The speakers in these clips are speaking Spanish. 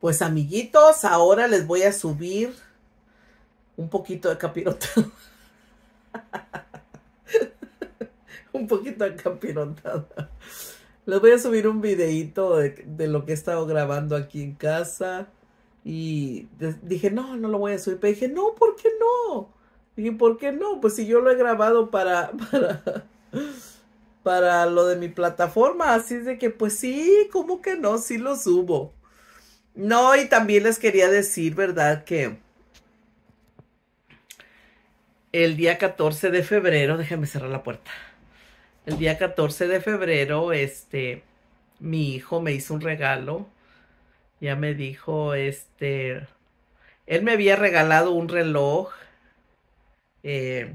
Pues amiguitos, ahora les voy a subir un poquito de capirotado. un poquito de capirotado. Les voy a subir un videito de, lo que he estado grabando aquí en casa. Y dije, no, no lo voy a subir. Pero dije, no, ¿por qué no? Dije, ¿por qué no? Pues si yo lo he grabado para, para, para lo de mi plataforma. Así es de que, pues sí, ¿cómo que no? Sí lo subo. No, y también les quería decir, ¿verdad? Que el día 14 de febrero, déjenme cerrar la puerta. El día 14 de febrero, este, mi hijo me hizo un regalo. Ya me dijo, este, él me había regalado un reloj. Eh,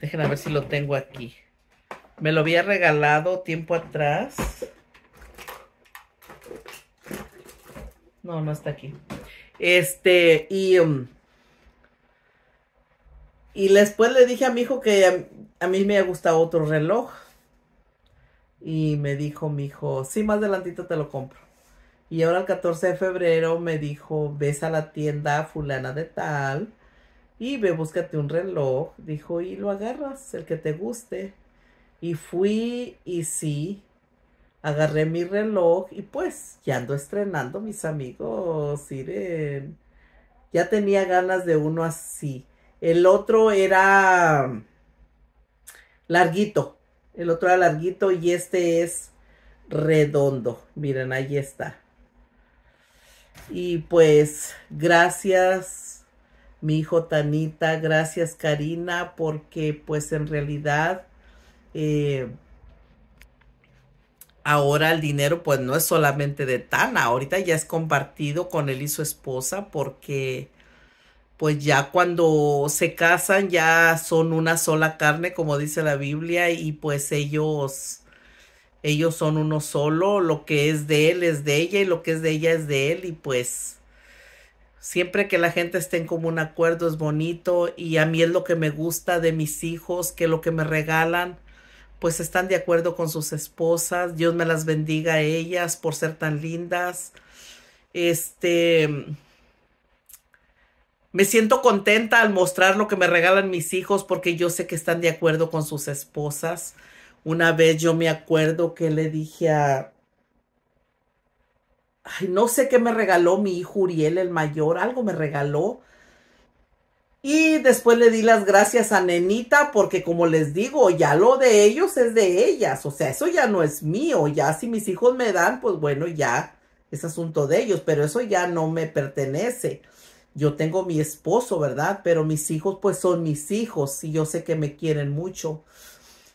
déjenme a ver si lo tengo aquí. Me lo había regalado tiempo atrás. No, no está aquí. Este, y. Um, y después le dije a mi hijo que a, mí me gusta otro reloj. Y me dijo mi hijo, sí, más adelantito te lo compro. Y ahora el 14 de febrero me dijo, ves a la tienda fulana de tal y ve, búscate un reloj. Dijo, y lo agarras, el que te guste. Y fui y sí, agarré mi reloj y pues ya ando estrenando, mis amigos, Miren. Ya tenía ganas de uno así. El otro era larguito. El otro era larguito y este es redondo. Miren, ahí está. Y pues gracias mi hijo Tanita, gracias Karina, porque pues en realidad... Eh, Ahora el dinero pues no es solamente de Tana, ahorita ya es compartido con él y su esposa porque pues ya cuando se casan ya son una sola carne como dice la Biblia y pues ellos ellos son uno solo, lo que es de él es de ella y lo que es de ella es de él y pues siempre que la gente esté en común acuerdo es bonito y a mí es lo que me gusta de mis hijos, que lo que me regalan pues están de acuerdo con sus esposas. Dios me las bendiga a ellas por ser tan lindas. Este, me siento contenta al mostrar lo que me regalan mis hijos porque yo sé que están de acuerdo con sus esposas. Una vez yo me acuerdo que le dije a... Ay, no sé qué me regaló mi hijo Uriel el mayor, algo me regaló y después le di las gracias a Nenita porque como les digo, ya lo de ellos es de ellas, o sea, eso ya no es mío, ya si mis hijos me dan, pues bueno, ya es asunto de ellos, pero eso ya no me pertenece. Yo tengo mi esposo, ¿verdad? Pero mis hijos pues son mis hijos y yo sé que me quieren mucho.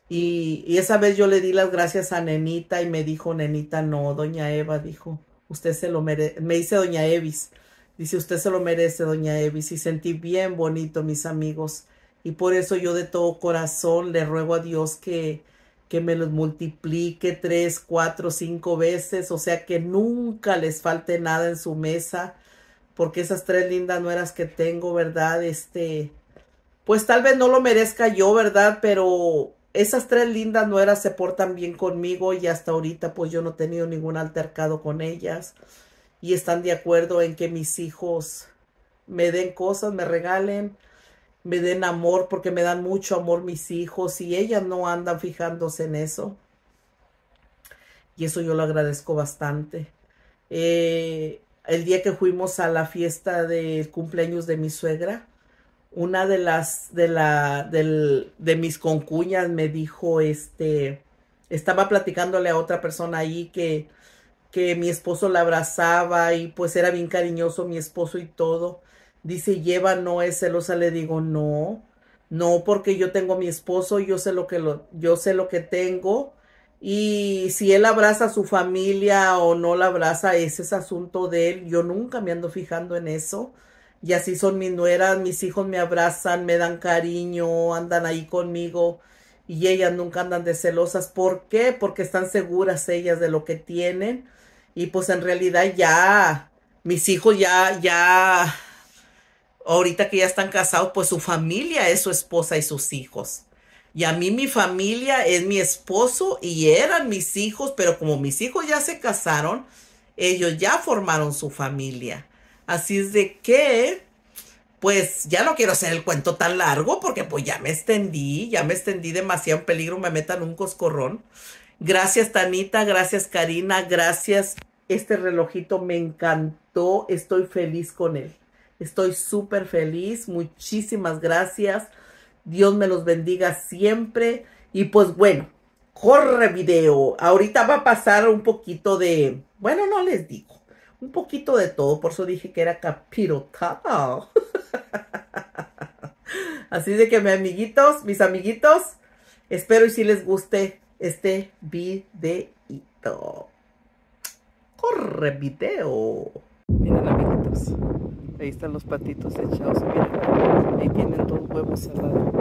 Y, esa vez yo le di las gracias a Nenita y me dijo, Nenita, no, doña Eva, dijo, usted se lo merece, me dice doña Evis Dice, usted se lo merece, doña Evis, y sentí bien bonito, mis amigos. Y por eso yo de todo corazón le ruego a Dios que, que me los multiplique tres, cuatro, cinco veces, o sea que nunca les falte nada en su mesa, porque esas tres lindas nueras que tengo, ¿verdad? Este, pues tal vez no lo merezca yo, ¿verdad? Pero esas tres lindas nueras se portan bien conmigo y hasta ahorita pues yo no he tenido ningún altercado con ellas y están de acuerdo en que mis hijos me den cosas, me regalen, me den amor, porque me dan mucho amor mis hijos y ellas no andan fijándose en eso. Y eso yo lo agradezco bastante. Eh, el día que fuimos a la fiesta de cumpleaños de mi suegra, una de las de la de mis concuñas me dijo este estaba platicándole a otra persona ahí que que mi esposo la abrazaba y pues era bien cariñoso mi esposo y todo. Dice, lleva, no es celosa. Le digo, no, no, porque yo tengo a mi esposo, yo sé lo que, lo, yo sé lo que tengo. Y si él abraza a su familia o no la abraza, ese es asunto de él. Yo nunca me ando fijando en eso. Y así son mis nueras, mis hijos me abrazan, me dan cariño, andan ahí conmigo y ellas nunca andan de celosas. ¿Por qué? Porque están seguras ellas de lo que tienen y pues en realidad ya mis hijos ya, ya, ahorita que ya están casados, pues su familia es su esposa y sus hijos. Y a mí mi familia es mi esposo y eran mis hijos, pero como mis hijos ya se casaron, ellos ya formaron su familia. Así es de que pues ya no quiero hacer el cuento tan largo porque pues ya me extendí, ya me extendí demasiado peligro, me metan un coscorrón. Gracias Tanita, gracias Karina, gracias. Este relojito me encantó, estoy feliz con él. Estoy súper feliz, muchísimas gracias. Dios me los bendiga siempre. Y pues bueno, corre video. Ahorita va a pasar un poquito de, bueno, no les digo, un poquito de todo, por eso dije que era capirotada. Así de que, mis amiguitos, mis amiguitos, espero y si les guste este videito. ¡Corre video! Miren, amiguitos, ahí están los patitos echados, miren. Ahí tienen dos huevos cerrados.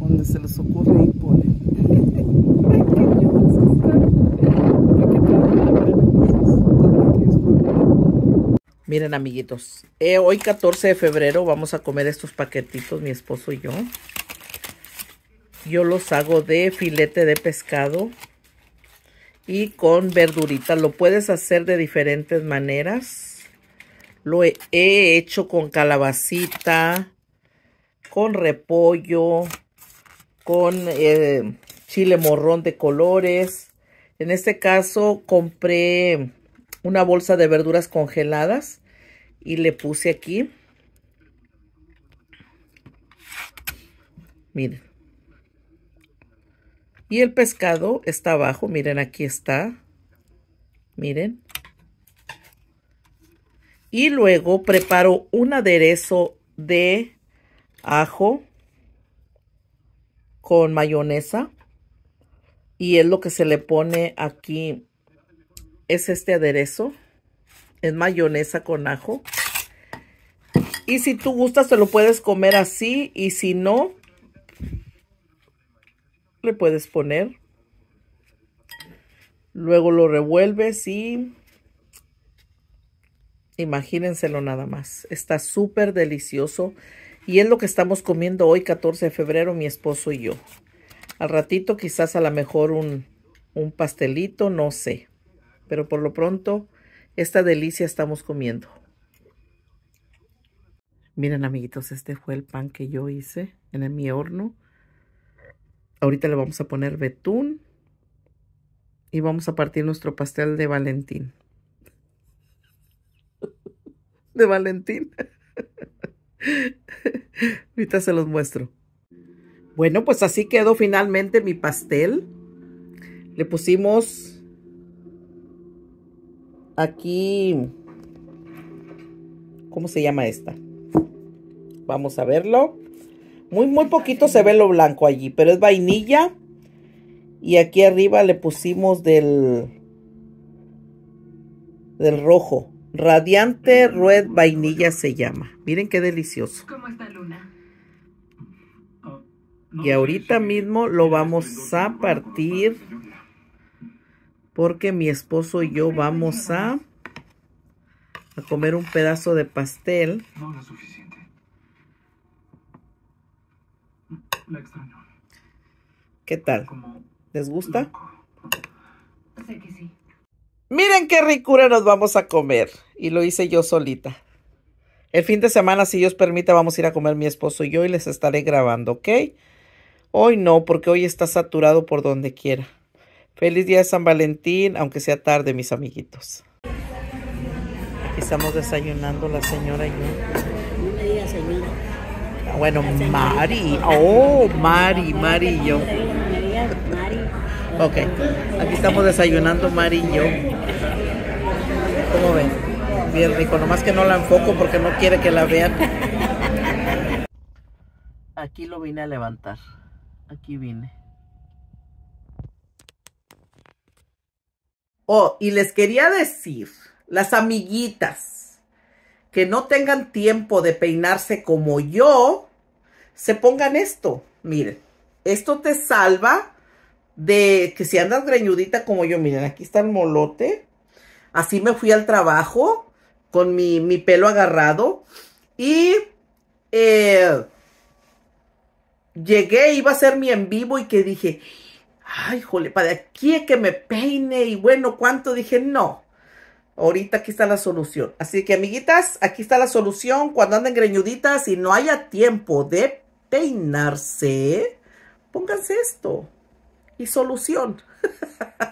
Donde se les ocurre y ponen. Miren, amiguitos, eh, hoy 14 de febrero vamos a comer estos paquetitos, mi esposo y yo. Yo los hago de filete de pescado y con verdurita. Lo puedes hacer de diferentes maneras. Lo he, hecho con calabacita, con repollo, con eh, chile morrón de colores. En este caso compré una bolsa de verduras congeladas y le puse aquí. Miren. Y el pescado está abajo. Miren, aquí está. Miren. Y luego preparo un aderezo de ajo con mayonesa. Y es lo que se le pone aquí es este aderezo. Es mayonesa con ajo. Y si tú gustas, te lo puedes comer así. Y si no, le puedes poner. Luego lo revuelves y... Imagínenselo nada más. Está súper delicioso. Y es lo que estamos comiendo hoy, 14 de febrero, mi esposo y yo. Al ratito quizás a lo mejor un, un pastelito, no sé. Pero por lo pronto, esta delicia estamos comiendo. Miren, amiguitos, este fue el pan que yo hice en mi horno. Ahorita le vamos a poner betún. Y vamos a partir nuestro pastel de Valentín. De Valentín. Ahorita se los muestro. Bueno, pues así quedó finalmente mi pastel. Le pusimos aquí, ¿cómo se llama esta? Vamos a verlo. Muy, muy poquito se ve lo blanco allí, pero es vainilla. Y aquí arriba le pusimos del, del rojo. Radiante Red Vainilla se llama. Miren qué delicioso. ¿Cómo está Luna? Y ahorita mismo lo vamos a partir porque mi esposo y yo vamos a, a comer un pedazo de pastel. No es suficiente. ¿Qué tal? ¿Les gusta? Sé que sí. Miren qué ricura nos vamos a comer. Y lo hice yo solita. El fin de semana, si Dios permita, vamos a ir a comer mi esposo y yo y les estaré grabando, ¿ok? Hoy no, porque hoy está saturado por donde quiera. Feliz día de San Valentín, aunque sea tarde, mis amiguitos. Aquí estamos desayunando la señora y yo. me señora. Ah, bueno, Mari. Oh, Mari, Mari y yo. Ok, aquí estamos desayunando Mari y yo. ¿Cómo ven? Bien rico, nomás que no la enfoco porque no quiere que la vean. Aquí lo vine a levantar. Aquí vine. Oh, y les quería decir, las amiguitas que no tengan tiempo de peinarse como yo, se pongan esto. Miren, esto te salva de que si andas greñudita como yo, miren, aquí está el molote. Así me fui al trabajo con mi, pelo agarrado y eh, llegué, iba a ser mi en vivo y que dije, ay, jole, para aquí es que me peine y bueno, ¿cuánto? Dije, no. Ahorita aquí está la solución. Así que, amiguitas, aquí está la solución. Cuando anden greñuditas y no haya tiempo de peinarse, pónganse esto. Y solución.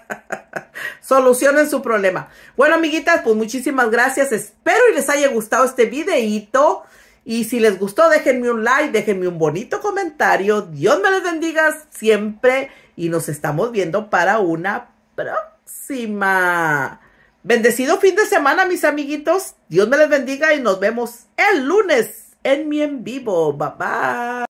Solucionen su problema. Bueno, amiguitas, pues muchísimas gracias. Espero y les haya gustado este videito. Y si les gustó, déjenme un like, déjenme un bonito comentario. Dios me les bendiga siempre y nos estamos viendo para una próxima. Bendecido fin de semana, mis amiguitos. Dios me les bendiga y nos vemos el lunes en mi en vivo. Bye bye.